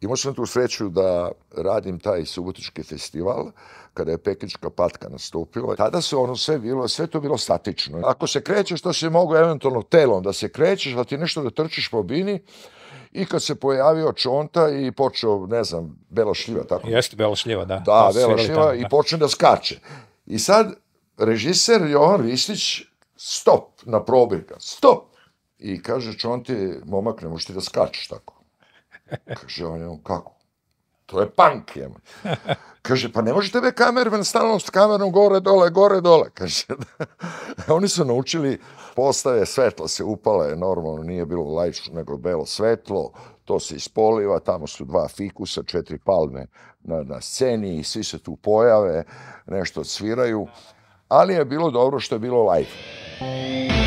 Imao sam tu sreću da radim taj subotički festival, kada je pekička patka nastupila. Tada se ono sve bilo, sve to bilo statično. Ako se krećeš, to se mogu eventualno telom da se krećeš, da ti nešto da trčiš po bini, I kad se pojavio čonta i počeo, ne znam, bela šljiva, tako? Jeste bela šljiva, da. Da, bela šljiva i počne da skače. I sad režiser Johan Ristić, stop na probirka, stop! I kaže čonti, momak, ne možeš ti da skačeš tako. Kaže on, on kako? To je punk, jem. Kaže, pa ne može tebe kamerven stalno s kamerom gore, dole, gore, dole. Kaže, da. oni su naučili postave, svetla se upala, je normalno, nije bilo lajčno, nego belo svetlo, to se ispoliva, tamo su dva fikusa, četiri palme na, na sceni i svi se tu pojave, nešto sviraju. Ali je bilo dobro što je bilo live. Muzika